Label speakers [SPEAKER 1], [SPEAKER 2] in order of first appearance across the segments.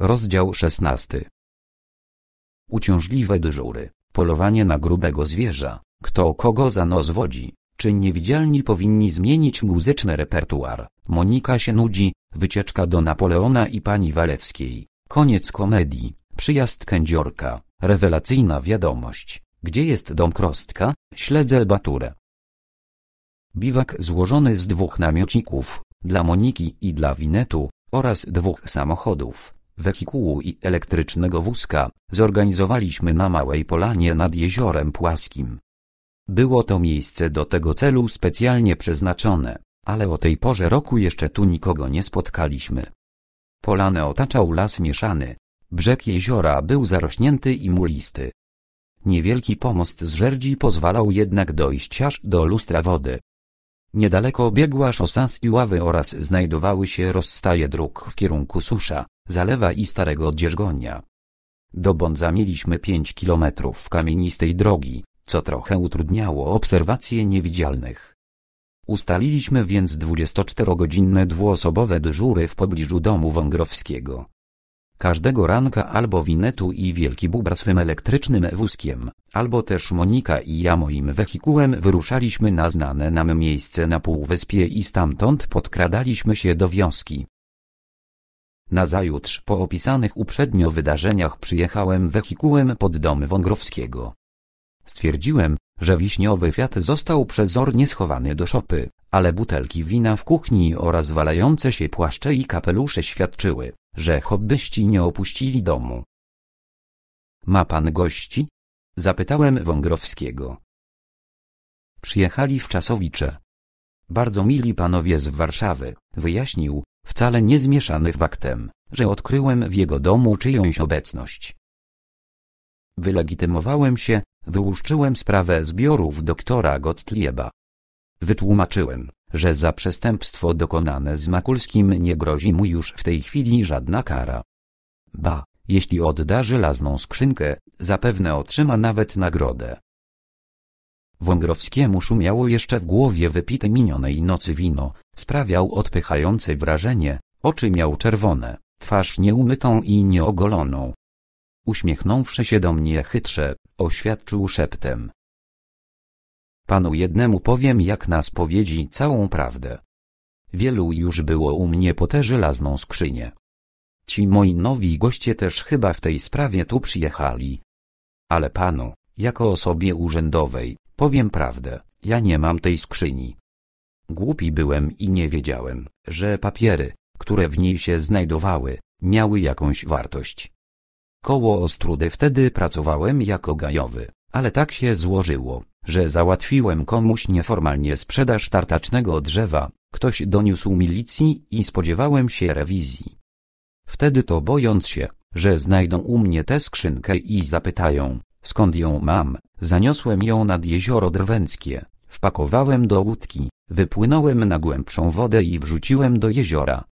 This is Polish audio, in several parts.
[SPEAKER 1] Rozdział 16. Uciążliwe dyżury, polowanie na grubego zwierza, kto kogo za nos wodzi, czy niewidzialni powinni zmienić muzyczny repertuar, Monika się nudzi, wycieczka do Napoleona i pani Walewskiej, koniec komedii, przyjazd kędziorka, rewelacyjna wiadomość, gdzie jest dom Krostka, śledzę baturę. Biwak złożony z dwóch namiocików, dla Moniki i dla Winetu, oraz dwóch samochodów wehikułu i elektrycznego wózka, zorganizowaliśmy na małej polanie nad jeziorem płaskim. Było to miejsce do tego celu specjalnie przeznaczone, ale o tej porze roku jeszcze tu nikogo nie spotkaliśmy. Polanę otaczał las mieszany. Brzeg jeziora był zarośnięty i mulisty. Niewielki pomost z żerdzi pozwalał jednak dojść aż do lustra wody. Niedaleko biegła szosa z ławy oraz znajdowały się rozstaje dróg w kierunku susza. Zalewa i Starego Dzierżgonia. Do Bonza mieliśmy 5 kilometrów kamienistej drogi, co trochę utrudniało obserwacje niewidzialnych. Ustaliliśmy więc 24-godzinne dwuosobowe dyżury w pobliżu domu Wągrowskiego. Każdego ranka albo Winetu i Wielki Bubra swym elektrycznym wózkiem, albo też Monika i ja moim wehikułem wyruszaliśmy na znane nam miejsce na Półwyspie i stamtąd podkradaliśmy się do wioski. Nazajutrz po opisanych uprzednio wydarzeniach przyjechałem wehikułem pod dom Wągrowskiego. Stwierdziłem, że wiśniowy Fiat został przezornie schowany do szopy, ale butelki wina w kuchni oraz walające się płaszcze i kapelusze świadczyły, że hobbyści nie opuścili domu. Ma pan gości? Zapytałem Wągrowskiego. Przyjechali w Czasowicze. Bardzo mili panowie z Warszawy, wyjaśnił, wcale nie zmieszany faktem, że odkryłem w jego domu czyjąś obecność. Wylegitymowałem się, wyłuszczyłem sprawę zbiorów doktora Gottlieba. Wytłumaczyłem, że za przestępstwo dokonane z Makulskim nie grozi mu już w tej chwili żadna kara. Ba, jeśli odda żelazną skrzynkę, zapewne otrzyma nawet nagrodę. Wągrowskiemu szumiało jeszcze w głowie wypite minionej nocy wino, Sprawiał odpychające wrażenie, oczy miał czerwone, twarz nieumytą i nieogoloną. Uśmiechnąwszy się do mnie chytrze, oświadczył szeptem. Panu jednemu powiem jak na spowiedzi całą prawdę. Wielu już było u mnie po tę żelazną skrzynię. Ci moi nowi goście też chyba w tej sprawie tu przyjechali. Ale panu, jako osobie urzędowej, powiem prawdę, ja nie mam tej skrzyni. Głupi byłem i nie wiedziałem, że papiery, które w niej się znajdowały, miały jakąś wartość. Koło Ostrudy wtedy pracowałem jako gajowy, ale tak się złożyło, że załatwiłem komuś nieformalnie sprzedaż tartacznego drzewa, ktoś doniósł milicji i spodziewałem się rewizji. Wtedy to bojąc się, że znajdą u mnie tę skrzynkę i zapytają, skąd ją mam, zaniosłem ją nad jezioro drwęckie, wpakowałem do łódki, Wypłynąłem na głębszą wodę i wrzuciłem do jeziora.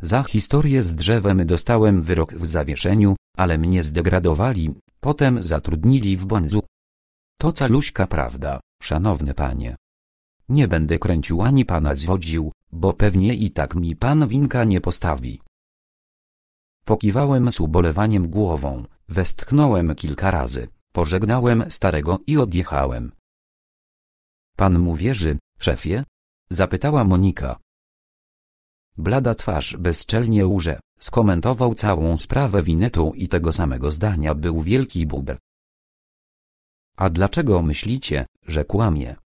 [SPEAKER 1] Za historię z drzewem dostałem wyrok w zawieszeniu, ale mnie zdegradowali, potem zatrudnili w bądzu. To caluśka prawda, szanowny panie. Nie będę kręcił ani pana zwodził, bo pewnie i tak mi pan winka nie postawi. Pokiwałem z ubolewaniem głową, westchnąłem kilka razy, pożegnałem starego i odjechałem. Pan mu wierzy, Szefie? Zapytała Monika. Blada twarz bezczelnie łże, skomentował całą sprawę winetu i tego samego zdania był wielki bubel. A dlaczego myślicie, że kłamie?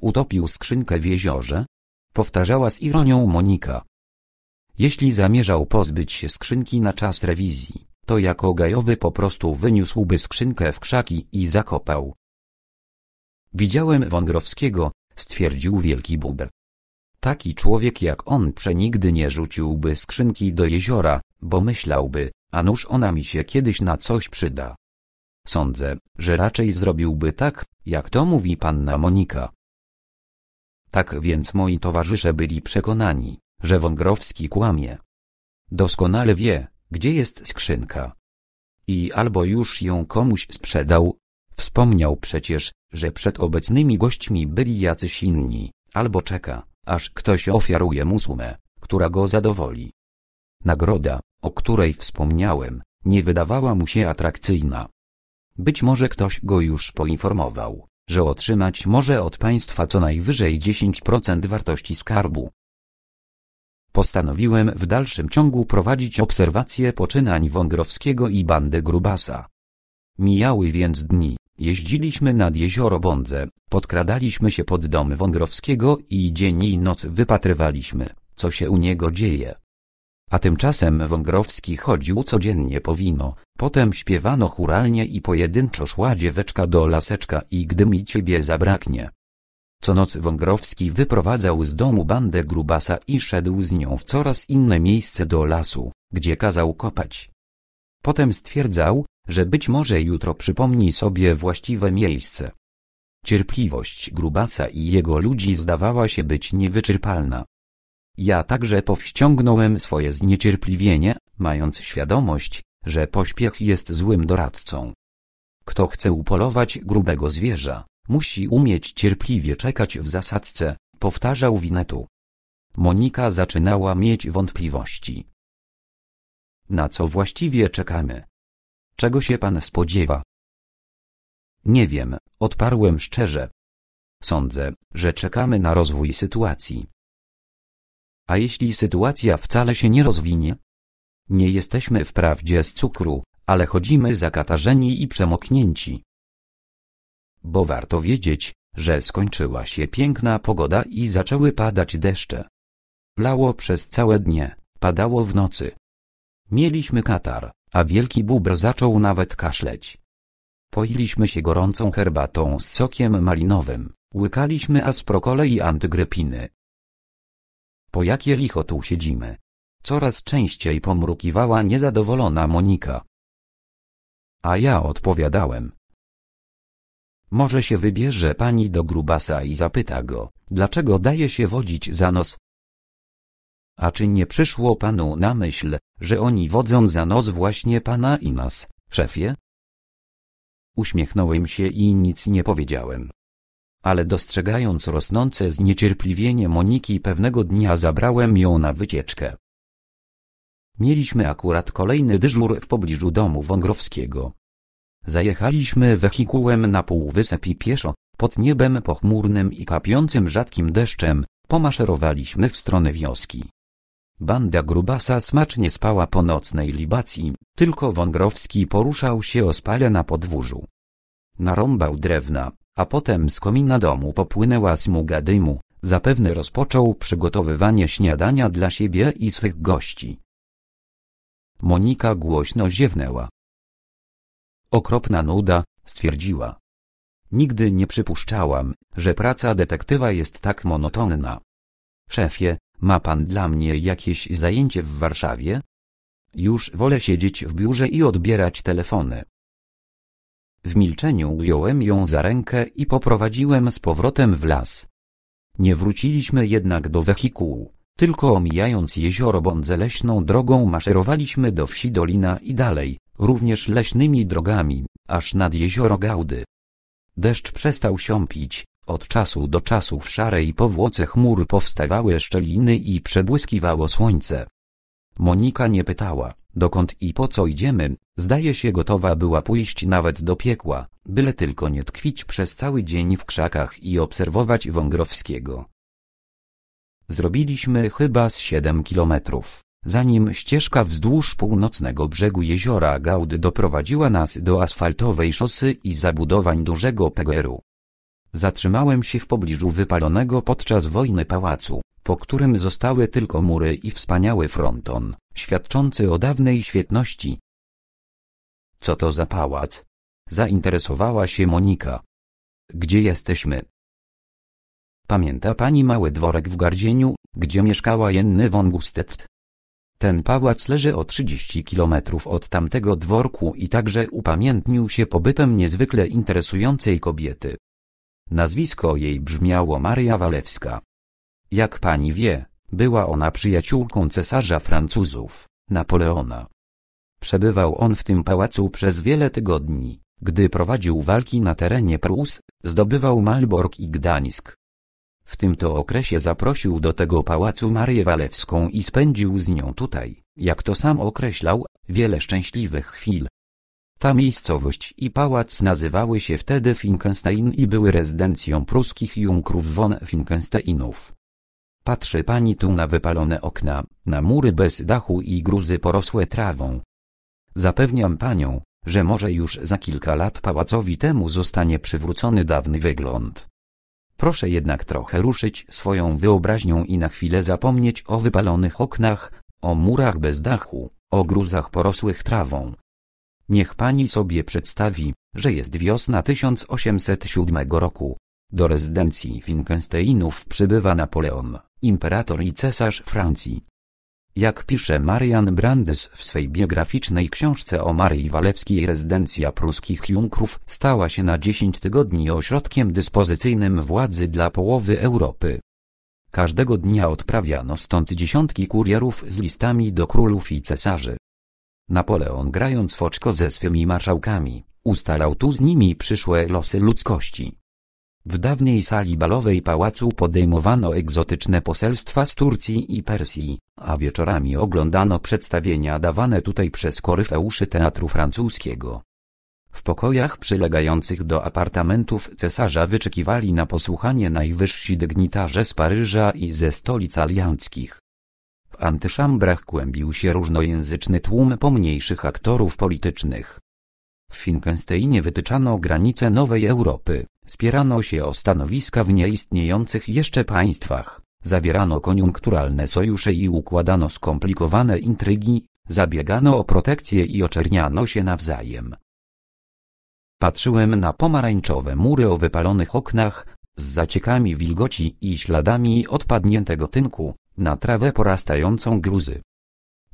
[SPEAKER 1] Utopił skrzynkę w jeziorze? Powtarzała z ironią Monika. Jeśli zamierzał pozbyć się skrzynki na czas rewizji, to jako gajowy po prostu wyniósłby skrzynkę w krzaki i zakopał. Widziałem Wągrowskiego, stwierdził wielki buber. Taki człowiek jak on przenigdy nie rzuciłby skrzynki do jeziora, bo myślałby, a nuż ona mi się kiedyś na coś przyda. Sądzę, że raczej zrobiłby tak, jak to mówi panna Monika. Tak więc moi towarzysze byli przekonani, że Wągrowski kłamie. Doskonale wie, gdzie jest skrzynka. I albo już ją komuś sprzedał, Wspomniał przecież, że przed obecnymi gośćmi byli jacyś inni, albo czeka, aż ktoś ofiaruje mu sumę, która go zadowoli. Nagroda, o której wspomniałem, nie wydawała mu się atrakcyjna. Być może ktoś go już poinformował, że otrzymać może od państwa co najwyżej 10% wartości skarbu. Postanowiłem w dalszym ciągu prowadzić obserwacje poczynań Wągrowskiego i bandy Grubasa. Mijały więc dni, Jeździliśmy nad jezioro Bądze, podkradaliśmy się pod dom Wągrowskiego i dzień i noc wypatrywaliśmy, co się u niego dzieje. A tymczasem Wągrowski chodził codziennie po wino, potem śpiewano churalnie i pojedynczo szła dzieweczka do laseczka i gdy mi ciebie zabraknie. Co noc Wągrowski wyprowadzał z domu bandę grubasa i szedł z nią w coraz inne miejsce do lasu, gdzie kazał kopać. Potem stwierdzał, że być może jutro przypomni sobie właściwe miejsce. Cierpliwość grubasa i jego ludzi zdawała się być niewyczerpalna. Ja także powściągnąłem swoje zniecierpliwienie, mając świadomość, że pośpiech jest złym doradcą. Kto chce upolować grubego zwierza, musi umieć cierpliwie czekać w zasadzce, powtarzał Winetu. Monika zaczynała mieć wątpliwości. Na co właściwie czekamy? Czego się pan spodziewa? Nie wiem, odparłem szczerze. Sądzę, że czekamy na rozwój sytuacji. A jeśli sytuacja wcale się nie rozwinie? Nie jesteśmy wprawdzie z cukru, ale chodzimy zakatarzeni i przemoknięci. Bo warto wiedzieć, że skończyła się piękna pogoda i zaczęły padać deszcze. Lało przez całe dnie, padało w nocy. Mieliśmy katar a wielki bubr zaczął nawet kaszleć. Poiliśmy się gorącą herbatą z sokiem malinowym, łykaliśmy asprokole i antygrypiny. Po jakie licho tu siedzimy? Coraz częściej pomrukiwała niezadowolona Monika. A ja odpowiadałem. Może się wybierze pani do grubasa i zapyta go, dlaczego daje się wodzić za nos, a czy nie przyszło panu na myśl, że oni wodzą za nos właśnie pana i nas, szefie? Uśmiechnąłem się i nic nie powiedziałem. Ale dostrzegając rosnące zniecierpliwienie Moniki pewnego dnia zabrałem ją na wycieczkę. Mieliśmy akurat kolejny dyżur w pobliżu domu Wągrowskiego. Zajechaliśmy wehikułem na półwysep i pieszo, pod niebem pochmurnym i kapiącym rzadkim deszczem, pomaszerowaliśmy w stronę wioski. Banda grubasa smacznie spała po nocnej libacji, tylko Wągrowski poruszał się ospale na podwórzu. Narąbał drewna, a potem z komina domu popłynęła smuga dymu, zapewne rozpoczął przygotowywanie śniadania dla siebie i swych gości. Monika głośno ziewnęła. Okropna nuda, stwierdziła. Nigdy nie przypuszczałam, że praca detektywa jest tak monotonna. Szefie, ma pan dla mnie jakieś zajęcie w Warszawie? Już wolę siedzieć w biurze i odbierać telefony. W milczeniu ująłem ją za rękę i poprowadziłem z powrotem w las. Nie wróciliśmy jednak do wehikułu, tylko omijając jezioro Bądze leśną drogą maszerowaliśmy do wsi Dolina i dalej, również leśnymi drogami, aż nad jezioro Gałdy. Deszcz przestał siąpić, od czasu do czasu w szarej powłoce chmur powstawały szczeliny i przebłyskiwało słońce. Monika nie pytała, dokąd i po co idziemy, zdaje się gotowa była pójść nawet do piekła, byle tylko nie tkwić przez cały dzień w krzakach i obserwować Wągrowskiego. Zrobiliśmy chyba z siedem kilometrów, zanim ścieżka wzdłuż północnego brzegu jeziora Gałdy doprowadziła nas do asfaltowej szosy i zabudowań dużego pegeru. Zatrzymałem się w pobliżu wypalonego podczas wojny pałacu, po którym zostały tylko mury i wspaniały fronton, świadczący o dawnej świetności. Co to za pałac? Zainteresowała się Monika. Gdzie jesteśmy? Pamięta pani mały dworek w Gardzieniu, gdzie mieszkała Jenny von Gustet? Ten pałac leży o 30 kilometrów od tamtego dworku i także upamiętnił się pobytem niezwykle interesującej kobiety, Nazwisko jej brzmiało Maria Walewska. Jak pani wie, była ona przyjaciółką cesarza Francuzów, Napoleona. Przebywał on w tym pałacu przez wiele tygodni, gdy prowadził walki na terenie Prus, zdobywał Malbork i Gdańsk. W tym to okresie zaprosił do tego pałacu Marię Walewską i spędził z nią tutaj, jak to sam określał, wiele szczęśliwych chwil, ta miejscowość i pałac nazywały się wtedy Finkenstein i były rezydencją pruskich junkrów von Finkensteinów. Patrzy pani tu na wypalone okna, na mury bez dachu i gruzy porosłe trawą. Zapewniam panią, że może już za kilka lat pałacowi temu zostanie przywrócony dawny wygląd. Proszę jednak trochę ruszyć swoją wyobraźnią i na chwilę zapomnieć o wypalonych oknach, o murach bez dachu, o gruzach porosłych trawą, Niech pani sobie przedstawi, że jest wiosna 1807 roku. Do rezydencji Finkensteinów przybywa Napoleon, imperator i cesarz Francji. Jak pisze Marian Brandes w swej biograficznej książce o Marii Walewskiej rezydencja pruskich junkrów stała się na 10 tygodni ośrodkiem dyspozycyjnym władzy dla połowy Europy. Każdego dnia odprawiano stąd dziesiątki kurierów z listami do królów i cesarzy. Napoleon grając w oczko ze swymi marszałkami, ustalał tu z nimi przyszłe losy ludzkości. W dawnej sali balowej pałacu podejmowano egzotyczne poselstwa z Turcji i Persji, a wieczorami oglądano przedstawienia dawane tutaj przez koryfeuszy teatru francuskiego. W pokojach przylegających do apartamentów cesarza wyczekiwali na posłuchanie najwyżsi dygnitarze z Paryża i ze stolic alianckich. W antyszambrach kłębił się różnojęzyczny tłum pomniejszych aktorów politycznych. W Finkensteinie wytyczano granice nowej Europy, spierano się o stanowiska w nieistniejących jeszcze państwach, zawierano koniunkturalne sojusze i układano skomplikowane intrygi, zabiegano o protekcję i oczerniano się nawzajem. Patrzyłem na pomarańczowe mury o wypalonych oknach, z zaciekami wilgoci i śladami odpadniętego tynku, na trawę porastającą gruzy.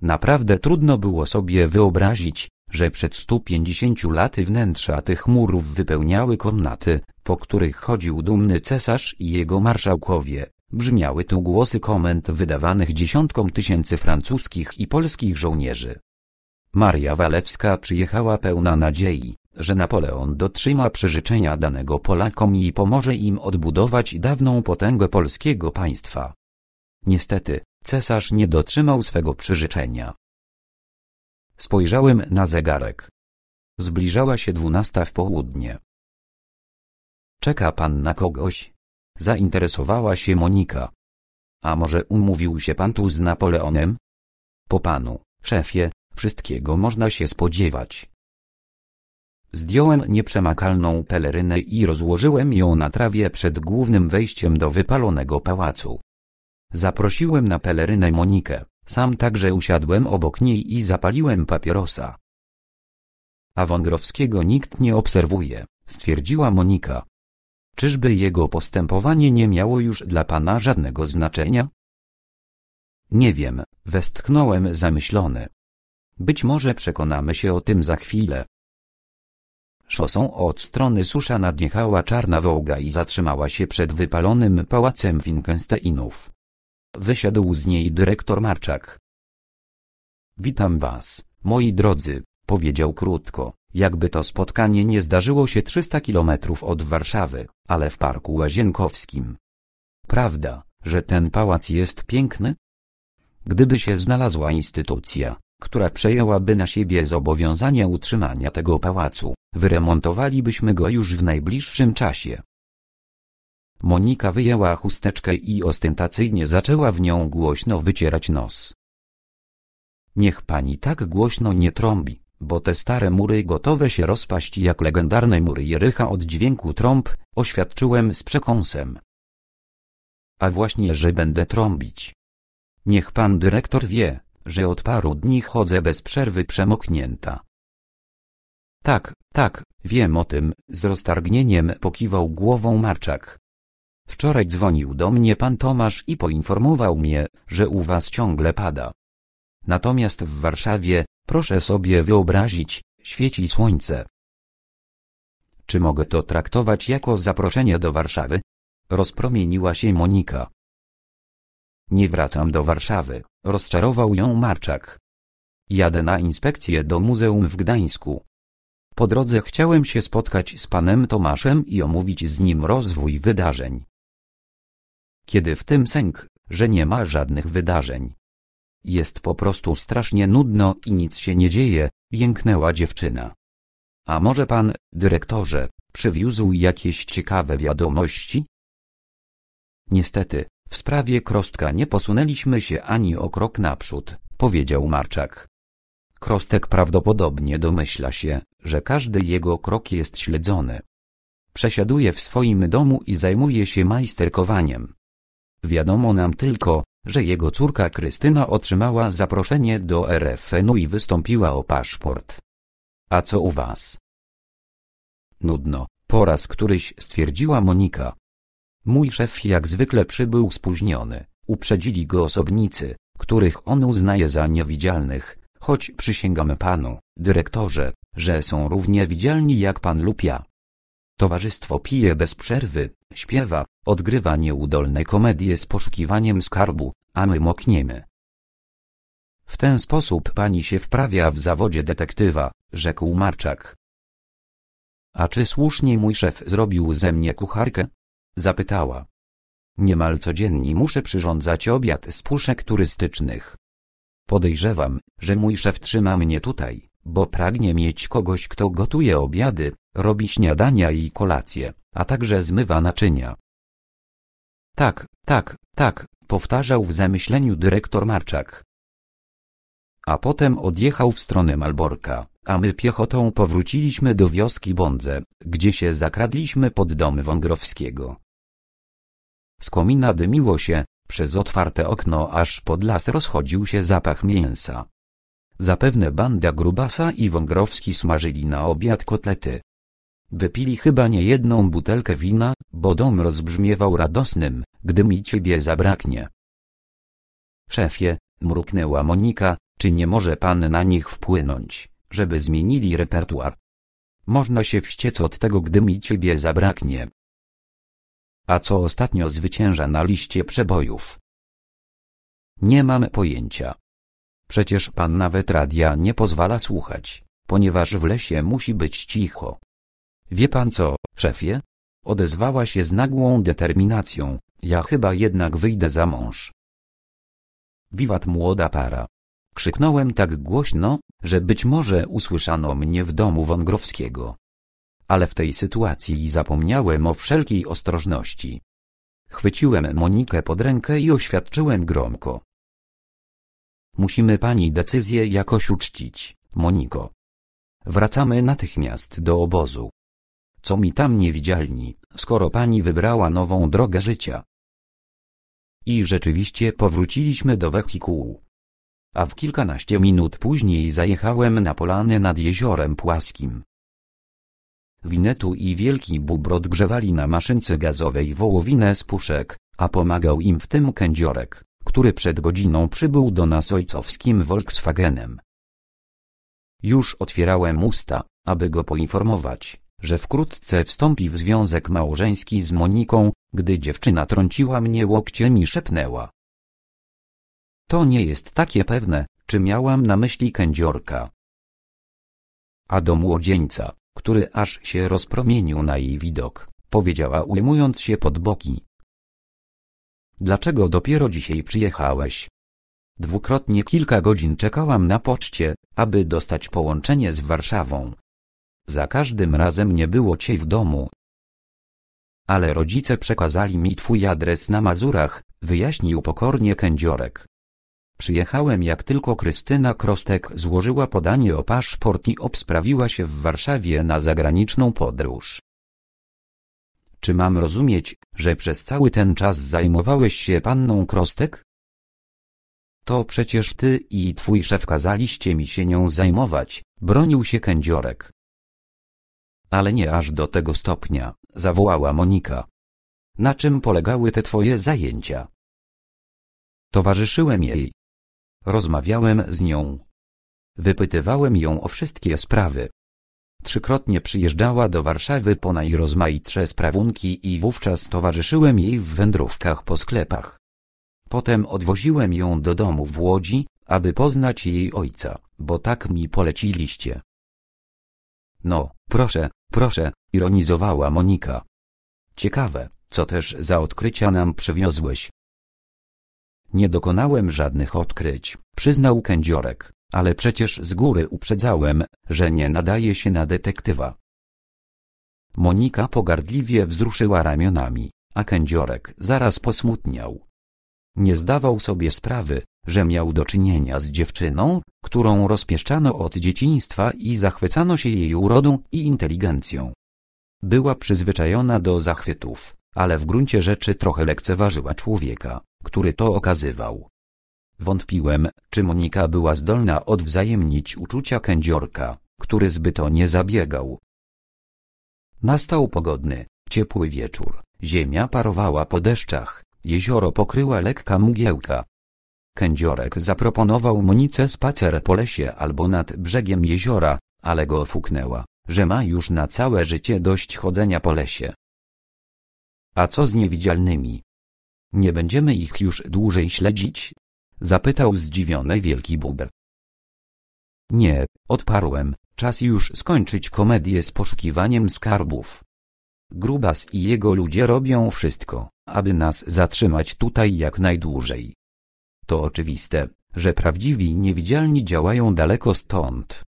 [SPEAKER 1] Naprawdę trudno było sobie wyobrazić, że przed 150 laty wnętrza tych murów wypełniały komnaty, po których chodził dumny cesarz i jego marszałkowie. Brzmiały tu głosy komend wydawanych dziesiątkom tysięcy francuskich i polskich żołnierzy. Maria Walewska przyjechała pełna nadziei, że Napoleon dotrzyma przyrzeczenia danego Polakom i pomoże im odbudować dawną potęgę polskiego państwa. Niestety, cesarz nie dotrzymał swego przyrzeczenia. Spojrzałem na zegarek. Zbliżała się dwunasta w południe. Czeka pan na kogoś? Zainteresowała się Monika. A może umówił się pan tu z Napoleonem? Po panu, szefie, wszystkiego można się spodziewać. Zdjąłem nieprzemakalną pelerynę i rozłożyłem ją na trawie przed głównym wejściem do wypalonego pałacu. Zaprosiłem na pelerynę Monikę, sam także usiadłem obok niej i zapaliłem papierosa. A Wągrowskiego nikt nie obserwuje, stwierdziła Monika. Czyżby jego postępowanie nie miało już dla pana żadnego znaczenia? Nie wiem, westchnąłem zamyślony. Być może przekonamy się o tym za chwilę. Szosą od strony susza nadjechała czarna wołga i zatrzymała się przed wypalonym pałacem Winkensteinów. Wysiadł z niej dyrektor Marczak. Witam was, moi drodzy, powiedział krótko, jakby to spotkanie nie zdarzyło się 300 kilometrów od Warszawy, ale w Parku Łazienkowskim. Prawda, że ten pałac jest piękny? Gdyby się znalazła instytucja, która przejęłaby na siebie zobowiązania utrzymania tego pałacu, wyremontowalibyśmy go już w najbliższym czasie. Monika wyjęła chusteczkę i ostentacyjnie zaczęła w nią głośno wycierać nos. Niech pani tak głośno nie trąbi, bo te stare mury gotowe się rozpaść jak legendarne mury Jerycha od dźwięku trąb, oświadczyłem z przekąsem. A właśnie, że będę trąbić. Niech pan dyrektor wie, że od paru dni chodzę bez przerwy przemoknięta. Tak, tak, wiem o tym, z roztargnieniem pokiwał głową Marczak. Wczoraj dzwonił do mnie pan Tomasz i poinformował mnie, że u was ciągle pada. Natomiast w Warszawie, proszę sobie wyobrazić, świeci słońce. Czy mogę to traktować jako zaproszenie do Warszawy? Rozpromieniła się Monika. Nie wracam do Warszawy, rozczarował ją Marczak. Jadę na inspekcję do muzeum w Gdańsku. Po drodze chciałem się spotkać z panem Tomaszem i omówić z nim rozwój wydarzeń kiedy w tym sęk, że nie ma żadnych wydarzeń. Jest po prostu strasznie nudno i nic się nie dzieje, jęknęła dziewczyna. A może pan, dyrektorze, przywiózł jakieś ciekawe wiadomości? Niestety, w sprawie Krostka nie posunęliśmy się ani o krok naprzód, powiedział Marczak. Krostek prawdopodobnie domyśla się, że każdy jego krok jest śledzony. Przesiaduje w swoim domu i zajmuje się majsterkowaniem. Wiadomo nam tylko, że jego córka Krystyna otrzymała zaproszenie do RFN-u i wystąpiła o paszport. A co u was? Nudno, po raz któryś stwierdziła Monika. Mój szef jak zwykle przybył spóźniony, uprzedzili go osobnicy, których on uznaje za niewidzialnych, choć przysięgam panu, dyrektorze, że są równie widzialni jak pan lub ja. Towarzystwo pije bez przerwy, śpiewa, odgrywa nieudolne komedie z poszukiwaniem skarbu, a my mokniemy. W ten sposób pani się wprawia w zawodzie detektywa, rzekł Marczak. A czy słusznie mój szef zrobił ze mnie kucharkę? Zapytała. Niemal codziennie muszę przyrządzać obiad z puszek turystycznych. Podejrzewam, że mój szef trzyma mnie tutaj, bo pragnie mieć kogoś, kto gotuje obiady, robi śniadania i kolacje, a także zmywa naczynia. Tak, tak, tak, powtarzał w zamyśleniu dyrektor Marczak. A potem odjechał w stronę Malborka, a my piechotą powróciliśmy do wioski Bądze, gdzie się zakradliśmy pod domy Wągrowskiego. Z komina dymiło się, przez otwarte okno aż pod las rozchodził się zapach mięsa. Zapewne banda Grubasa i Wągrowski smażyli na obiad kotlety. Wypili chyba niejedną butelkę wina, bo dom rozbrzmiewał radosnym, gdy mi ciebie zabraknie. Szefie, mruknęła Monika, czy nie może pan na nich wpłynąć, żeby zmienili repertuar? Można się wściec od tego, gdy mi ciebie zabraknie. A co ostatnio zwycięża na liście przebojów? Nie mam pojęcia. Przecież pan nawet radia nie pozwala słuchać, ponieważ w lesie musi być cicho. Wie pan co, szefie? Odezwała się z nagłą determinacją, ja chyba jednak wyjdę za mąż. Wiwat młoda para. Krzyknąłem tak głośno, że być może usłyszano mnie w domu Wągrowskiego. Ale w tej sytuacji zapomniałem o wszelkiej ostrożności. Chwyciłem Monikę pod rękę i oświadczyłem gromko. Musimy pani decyzję jakoś uczcić, Moniko. Wracamy natychmiast do obozu co mi tam niewidzialni, skoro pani wybrała nową drogę życia. I rzeczywiście powróciliśmy do wehikułu. A w kilkanaście minut później zajechałem na polany nad jeziorem płaskim. Winetu i Wielki Bubr odgrzewali na maszynce gazowej wołowinę z puszek, a pomagał im w tym kędziorek, który przed godziną przybył do nas ojcowskim Volkswagenem. Już otwierałem usta, aby go poinformować, że wkrótce wstąpi w związek małżeński z Moniką, gdy dziewczyna trąciła mnie łokciem i szepnęła. To nie jest takie pewne, czy miałam na myśli kędziorka. A do młodzieńca, który aż się rozpromienił na jej widok, powiedziała ujmując się pod boki. Dlaczego dopiero dzisiaj przyjechałeś? Dwukrotnie kilka godzin czekałam na poczcie, aby dostać połączenie z Warszawą. Za każdym razem nie było cię w domu. Ale rodzice przekazali mi twój adres na Mazurach, wyjaśnił pokornie kędziorek. Przyjechałem jak tylko Krystyna Krostek złożyła podanie o paszport i obsprawiła się w Warszawie na zagraniczną podróż. Czy mam rozumieć, że przez cały ten czas zajmowałeś się panną Krostek? To przecież ty i twój szef kazaliście mi się nią zajmować, bronił się kędziorek. Ale nie aż do tego stopnia, zawołała Monika. Na czym polegały te twoje zajęcia? Towarzyszyłem jej. Rozmawiałem z nią. Wypytywałem ją o wszystkie sprawy. Trzykrotnie przyjeżdżała do Warszawy po najrozmaitsze sprawunki i wówczas towarzyszyłem jej w wędrówkach po sklepach. Potem odwoziłem ją do domu w Łodzi, aby poznać jej ojca, bo tak mi poleciliście. No, proszę, Proszę, ironizowała Monika. Ciekawe, co też za odkrycia nam przywiozłeś. Nie dokonałem żadnych odkryć, przyznał kędziorek, ale przecież z góry uprzedzałem, że nie nadaje się na detektywa. Monika pogardliwie wzruszyła ramionami, a kędziorek zaraz posmutniał. Nie zdawał sobie sprawy, że miał do czynienia z dziewczyną, którą rozpieszczano od dzieciństwa i zachwycano się jej urodą i inteligencją. Była przyzwyczajona do zachwytów, ale w gruncie rzeczy trochę lekceważyła człowieka, który to okazywał. Wątpiłem, czy Monika była zdolna odwzajemnić uczucia kędziorka, który zbyt o nie zabiegał. Nastał pogodny, ciepły wieczór, ziemia parowała po deszczach, jezioro pokryła lekka mgiełka, Kędziorek zaproponował Monice spacer po lesie albo nad brzegiem jeziora, ale go fuknęła, że ma już na całe życie dość chodzenia po lesie. A co z niewidzialnymi? Nie będziemy ich już dłużej śledzić? Zapytał zdziwiony wielki buber. Nie, odparłem, czas już skończyć komedię z poszukiwaniem skarbów. Grubas i jego ludzie robią wszystko, aby nas zatrzymać tutaj jak najdłużej. To oczywiste, że prawdziwi niewidzialni działają daleko stąd.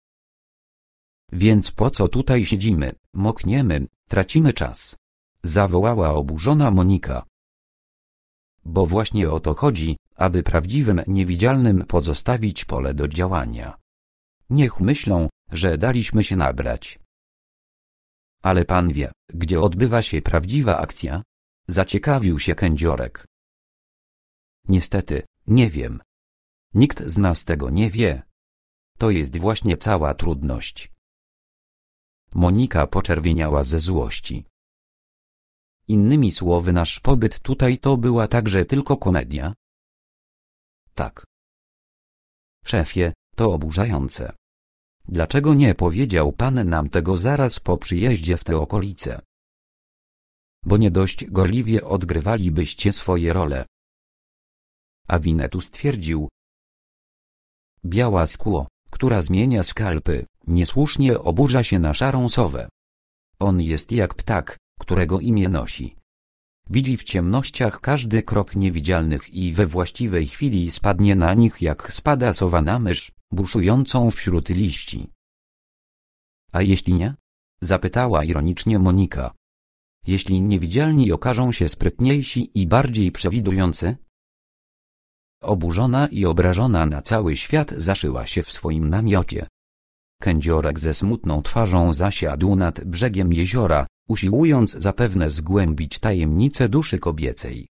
[SPEAKER 1] Więc po co tutaj siedzimy, mokniemy, tracimy czas? Zawołała oburzona Monika. Bo właśnie o to chodzi, aby prawdziwym niewidzialnym pozostawić pole do działania. Niech myślą, że daliśmy się nabrać. Ale pan wie, gdzie odbywa się prawdziwa akcja? Zaciekawił się kędziorek. Niestety, nie wiem. Nikt z nas tego nie wie. To jest właśnie cała trudność. Monika poczerwieniała ze złości. Innymi słowy, nasz pobyt tutaj to była także tylko komedia? Tak. Szefie, to oburzające. Dlaczego nie powiedział pan nam tego zaraz po przyjeździe w te okolice? Bo nie dość gorliwie odgrywalibyście swoje role a Winetu stwierdził. Biała skło, która zmienia skalpy, niesłusznie oburza się na szarą sowę. On jest jak ptak, którego imię nosi. Widzi w ciemnościach każdy krok niewidzialnych i we właściwej chwili spadnie na nich jak spada sowa na mysz, buszującą wśród liści. A jeśli nie? Zapytała ironicznie Monika. Jeśli niewidzialni okażą się sprytniejsi i bardziej przewidujący, Oburzona i obrażona na cały świat zaszyła się w swoim namiocie. Kędziorek ze smutną twarzą zasiadł nad brzegiem jeziora, usiłując zapewne zgłębić tajemnicę duszy kobiecej.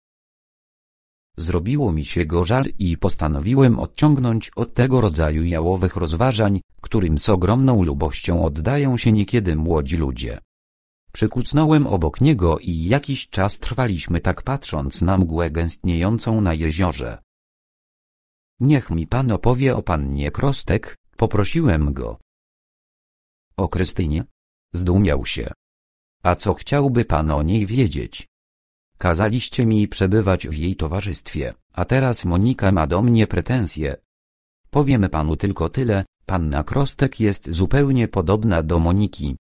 [SPEAKER 1] Zrobiło mi się go żal i postanowiłem odciągnąć od tego rodzaju jałowych rozważań, którym z ogromną lubością oddają się niekiedy młodzi ludzie. Przykucnąłem obok niego i jakiś czas trwaliśmy tak patrząc na mgłę gęstniejącą na jeziorze. Niech mi pan opowie o pannie Krostek, poprosiłem go. O Krystynie? Zdumiał się. A co chciałby pan o niej wiedzieć? Kazaliście mi przebywać w jej towarzystwie, a teraz Monika ma do mnie pretensje. Powiem panu tylko tyle, panna Krostek jest zupełnie podobna do Moniki.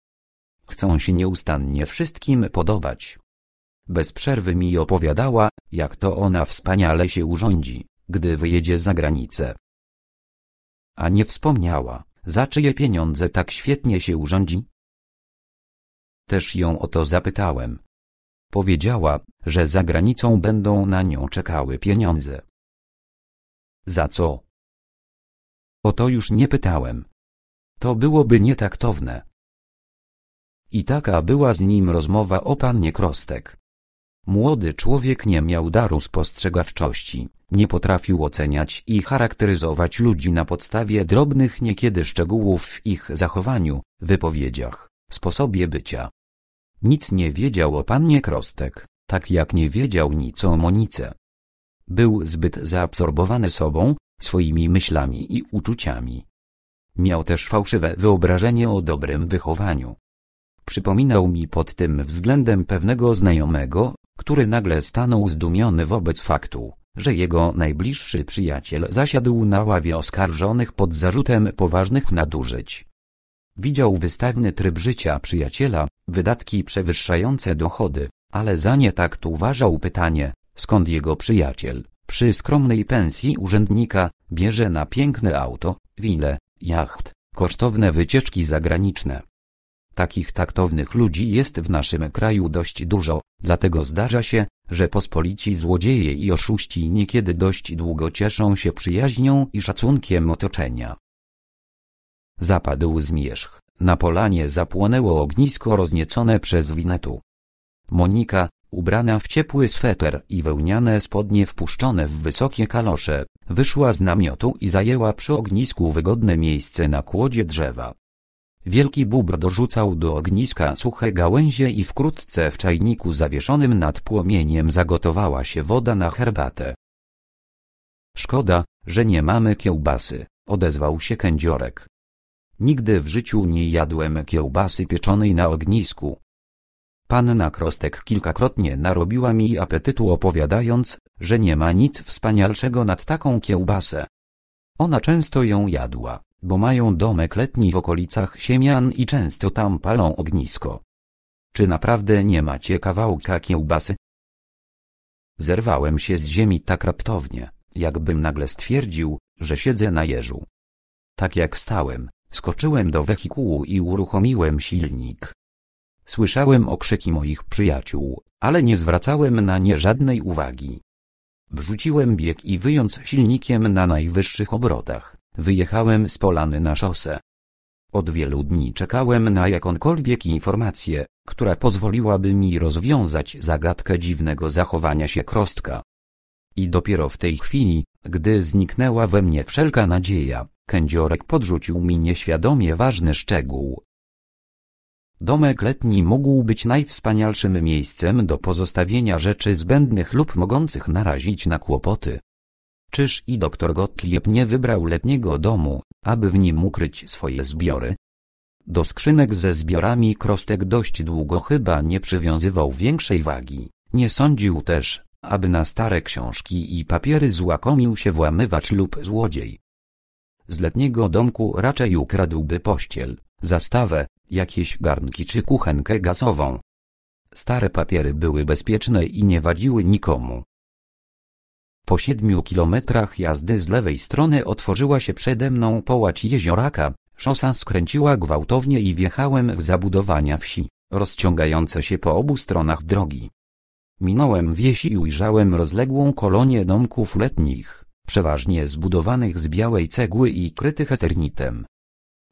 [SPEAKER 1] Chcą się nieustannie wszystkim podobać. Bez przerwy mi opowiadała, jak to ona wspaniale się urządzi gdy wyjedzie za granicę. A nie wspomniała, za czyje pieniądze tak świetnie się urządzi? Też ją o to zapytałem. Powiedziała, że za granicą będą na nią czekały pieniądze. Za co? O to już nie pytałem. To byłoby nietaktowne. I taka była z nim rozmowa o pannie Krostek. Młody człowiek nie miał daru spostrzegawczości, nie potrafił oceniać i charakteryzować ludzi na podstawie drobnych niekiedy szczegółów w ich zachowaniu, wypowiedziach, sposobie bycia. Nic nie wiedział o pannie Krostek, tak jak nie wiedział nic o Monice. Był zbyt zaabsorbowany sobą, swoimi myślami i uczuciami. Miał też fałszywe wyobrażenie o dobrym wychowaniu, Przypominał mi pod tym względem pewnego znajomego, który nagle stanął zdumiony wobec faktu, że jego najbliższy przyjaciel zasiadł na ławie oskarżonych pod zarzutem poważnych nadużyć. Widział wystawny tryb życia przyjaciela, wydatki przewyższające dochody, ale za nie tak uważał pytanie, skąd jego przyjaciel, przy skromnej pensji urzędnika, bierze na piękne auto, wile, jacht, kosztowne wycieczki zagraniczne. Takich taktownych ludzi jest w naszym kraju dość dużo, dlatego zdarza się, że pospolici złodzieje i oszuści niekiedy dość długo cieszą się przyjaźnią i szacunkiem otoczenia. Zapadł zmierzch, na polanie zapłonęło ognisko rozniecone przez winetu. Monika, ubrana w ciepły sweter i wełniane spodnie wpuszczone w wysokie kalosze, wyszła z namiotu i zajęła przy ognisku wygodne miejsce na kłodzie drzewa. Wielki bóbr dorzucał do ogniska suche gałęzie i wkrótce w czajniku zawieszonym nad płomieniem zagotowała się woda na herbatę. Szkoda, że nie mamy kiełbasy, odezwał się kędziorek. Nigdy w życiu nie jadłem kiełbasy pieczonej na ognisku. Panna Krostek kilkakrotnie narobiła mi apetytu opowiadając, że nie ma nic wspanialszego nad taką kiełbasę. Ona często ją jadła, bo mają domek letni w okolicach Siemian i często tam palą ognisko. Czy naprawdę nie macie kawałka kiełbasy? Zerwałem się z ziemi tak raptownie, jakbym nagle stwierdził, że siedzę na jeżu. Tak jak stałem, skoczyłem do wehikułu i uruchomiłem silnik. Słyszałem okrzyki moich przyjaciół, ale nie zwracałem na nie żadnej uwagi. Wrzuciłem bieg i wyjąc silnikiem na najwyższych obrotach, Wyjechałem z polany na szosę. Od wielu dni czekałem na jakąkolwiek informację, która pozwoliłaby mi rozwiązać zagadkę dziwnego zachowania się krostka. I dopiero w tej chwili, gdy zniknęła we mnie wszelka nadzieja, kędziorek podrzucił mi nieświadomie ważny szczegół. Domek letni mógł być najwspanialszym miejscem do pozostawienia rzeczy zbędnych lub mogących narazić na kłopoty. Czyż i doktor Gottlieb nie wybrał letniego domu, aby w nim ukryć swoje zbiory? Do skrzynek ze zbiorami Krostek dość długo chyba nie przywiązywał większej wagi, nie sądził też, aby na stare książki i papiery złakomił się włamywacz lub złodziej. Z letniego domku raczej ukradłby pościel, zastawę, jakieś garnki czy kuchenkę gazową. Stare papiery były bezpieczne i nie wadziły nikomu. Po siedmiu kilometrach jazdy z lewej strony otworzyła się przede mną połać jezioraka, szosa skręciła gwałtownie i wjechałem w zabudowania wsi, rozciągające się po obu stronach drogi. Minąłem wieś i ujrzałem rozległą kolonię domków letnich, przeważnie zbudowanych z białej cegły i krytych eternitem.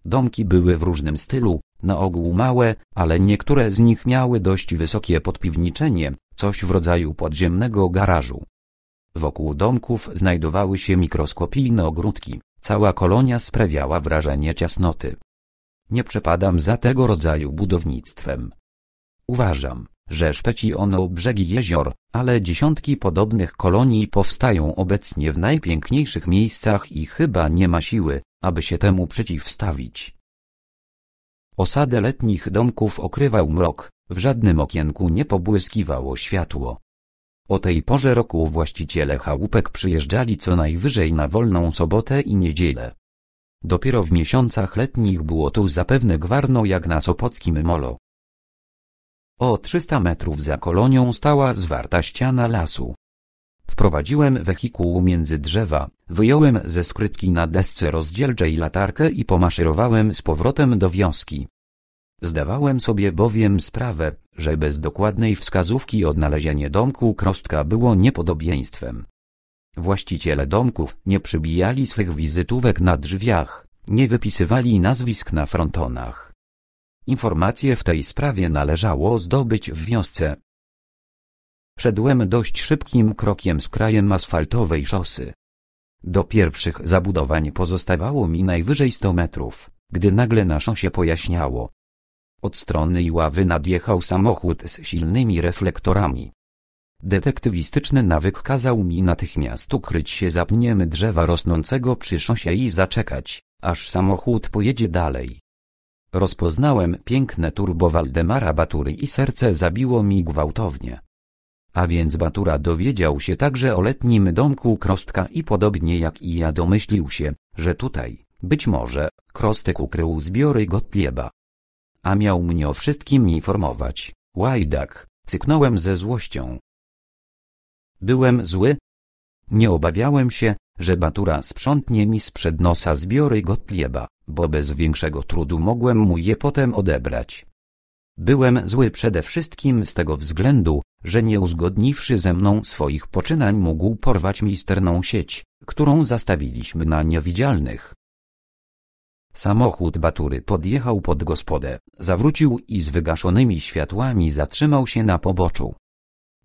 [SPEAKER 1] Domki były w różnym stylu, na ogół małe, ale niektóre z nich miały dość wysokie podpiwniczenie, coś w rodzaju podziemnego garażu. Wokół domków znajdowały się mikroskopijne ogródki, cała kolonia sprawiała wrażenie ciasnoty. Nie przepadam za tego rodzaju budownictwem. Uważam, że szpeci ono brzegi jezior, ale dziesiątki podobnych kolonii powstają obecnie w najpiękniejszych miejscach i chyba nie ma siły, aby się temu przeciwstawić. Osadę letnich domków okrywał mrok, w żadnym okienku nie pobłyskiwało światło. O tej porze roku właściciele chałupek przyjeżdżali co najwyżej na wolną sobotę i niedzielę. Dopiero w miesiącach letnich było tu zapewne gwarno jak na sopockim molo. O 300 metrów za kolonią stała zwarta ściana lasu. Wprowadziłem wehikuł między drzewa, wyjąłem ze skrytki na desce rozdzielczej latarkę i pomaszerowałem z powrotem do wioski. Zdawałem sobie bowiem sprawę, że bez dokładnej wskazówki odnalezienie domku Krostka było niepodobieństwem. Właściciele domków nie przybijali swych wizytówek na drzwiach, nie wypisywali nazwisk na frontonach. Informacje w tej sprawie należało zdobyć w wiosce. Szedłem dość szybkim krokiem z krajem asfaltowej szosy. Do pierwszych zabudowań pozostawało mi najwyżej 100 metrów, gdy nagle na szosie pojaśniało, od strony ławy nadjechał samochód z silnymi reflektorami. Detektywistyczny nawyk kazał mi natychmiast ukryć się za pniem drzewa rosnącego przy szosie i zaczekać, aż samochód pojedzie dalej. Rozpoznałem piękne turbo Waldemara Batury i serce zabiło mi gwałtownie. A więc Batura dowiedział się także o letnim domku Krostka i podobnie jak i ja domyślił się, że tutaj, być może, Krostek ukrył zbiory Gottlieba a miał mnie o wszystkim informować. Łajdak, cyknąłem ze złością. Byłem zły. Nie obawiałem się, że Batura sprzątnie mi sprzed nosa zbiory Gottlieba, bo bez większego trudu mogłem mu je potem odebrać. Byłem zły przede wszystkim z tego względu, że nie uzgodniwszy ze mną swoich poczynań mógł porwać misterną sieć, którą zastawiliśmy na niewidzialnych. Samochód Batury podjechał pod gospodę, zawrócił i z wygaszonymi światłami zatrzymał się na poboczu.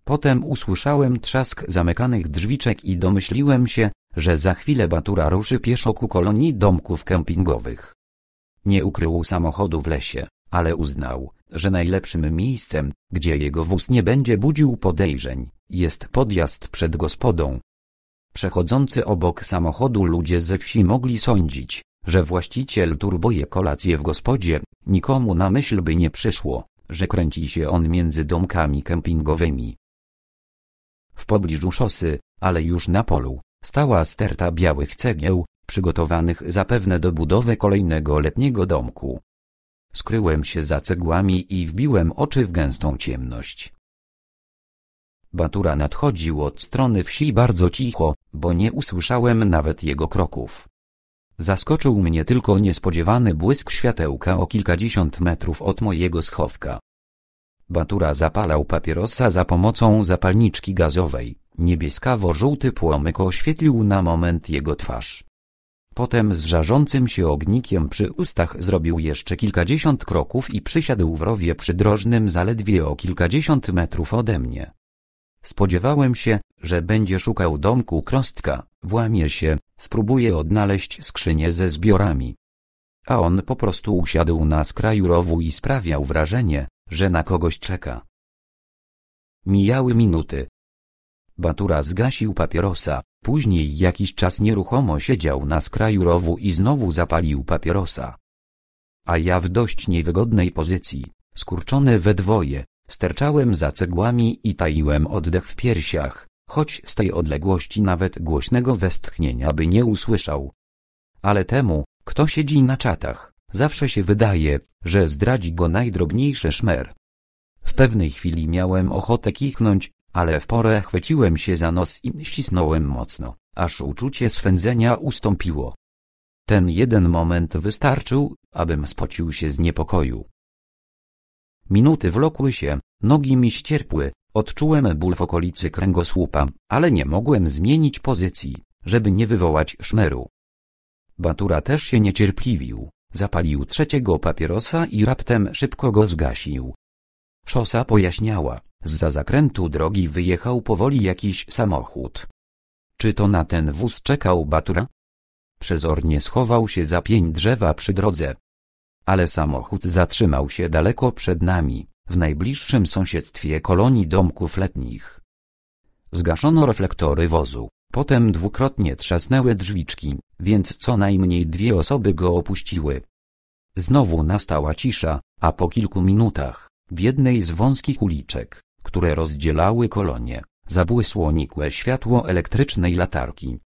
[SPEAKER 1] Potem usłyszałem trzask zamykanych drzwiczek i domyśliłem się, że za chwilę Batura ruszy pieszo ku kolonii domków kempingowych. Nie ukrył samochodu w lesie, ale uznał, że najlepszym miejscem, gdzie jego wóz nie będzie budził podejrzeń, jest podjazd przed gospodą. Przechodzący obok samochodu ludzie ze wsi mogli sądzić, że właściciel turboje kolację w gospodzie, nikomu na myśl by nie przyszło, że kręci się on między domkami kempingowymi. W pobliżu szosy, ale już na polu, stała sterta białych cegieł, przygotowanych zapewne do budowy kolejnego letniego domku. Skryłem się za cegłami i wbiłem oczy w gęstą ciemność. Batura nadchodził od strony wsi bardzo cicho, bo nie usłyszałem nawet jego kroków. Zaskoczył mnie tylko niespodziewany błysk światełka o kilkadziesiąt metrów od mojego schowka. Batura zapalał papierosa za pomocą zapalniczki gazowej. Niebieskawo-żółty płomyk oświetlił na moment jego twarz. Potem z żarzącym się ognikiem przy ustach zrobił jeszcze kilkadziesiąt kroków i przysiadł w rowie przydrożnym zaledwie o kilkadziesiąt metrów ode mnie. Spodziewałem się, że będzie szukał domku krostka, włamie się, spróbuje odnaleźć skrzynię ze zbiorami. A on po prostu usiadł na skraju rowu i sprawiał wrażenie, że na kogoś czeka. Mijały minuty. Batura zgasił papierosa, później jakiś czas nieruchomo siedział na skraju rowu i znowu zapalił papierosa. A ja w dość niewygodnej pozycji, skurczony we dwoje, Sterczałem za cegłami i taiłem oddech w piersiach, choć z tej odległości nawet głośnego westchnienia by nie usłyszał. Ale temu, kto siedzi na czatach, zawsze się wydaje, że zdradzi go najdrobniejszy szmer. W pewnej chwili miałem ochotę kichnąć, ale w porę chwyciłem się za nos i ścisnąłem mocno, aż uczucie swędzenia ustąpiło. Ten jeden moment wystarczył, abym spocił się z niepokoju. Minuty wlokły się, nogi mi ścierpły, odczułem ból w okolicy kręgosłupa, ale nie mogłem zmienić pozycji, żeby nie wywołać szmeru. Batura też się niecierpliwił, zapalił trzeciego papierosa i raptem szybko go zgasił. Szosa pojaśniała, zza zakrętu drogi wyjechał powoli jakiś samochód. Czy to na ten wóz czekał Batura? Przezornie schował się za pień drzewa przy drodze, ale samochód zatrzymał się daleko przed nami, w najbliższym sąsiedztwie kolonii domków letnich. Zgaszono reflektory wozu, potem dwukrotnie trzasnęły drzwiczki, więc co najmniej dwie osoby go opuściły. Znowu nastała cisza, a po kilku minutach, w jednej z wąskich uliczek, które rozdzielały kolonie, zabłysło nikłe światło elektrycznej latarki.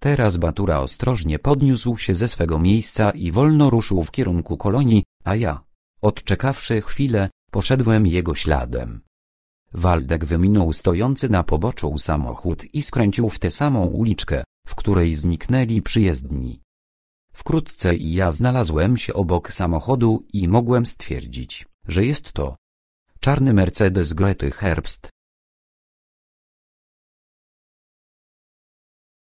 [SPEAKER 1] Teraz Batura ostrożnie podniósł się ze swego miejsca i wolno ruszył w kierunku kolonii, a ja, odczekawszy chwilę, poszedłem jego śladem. Waldek wyminął stojący na poboczu samochód i skręcił w tę samą uliczkę, w której zniknęli przyjezdni. Wkrótce i ja znalazłem się obok samochodu i mogłem stwierdzić, że jest to czarny Mercedes Grety Herbst,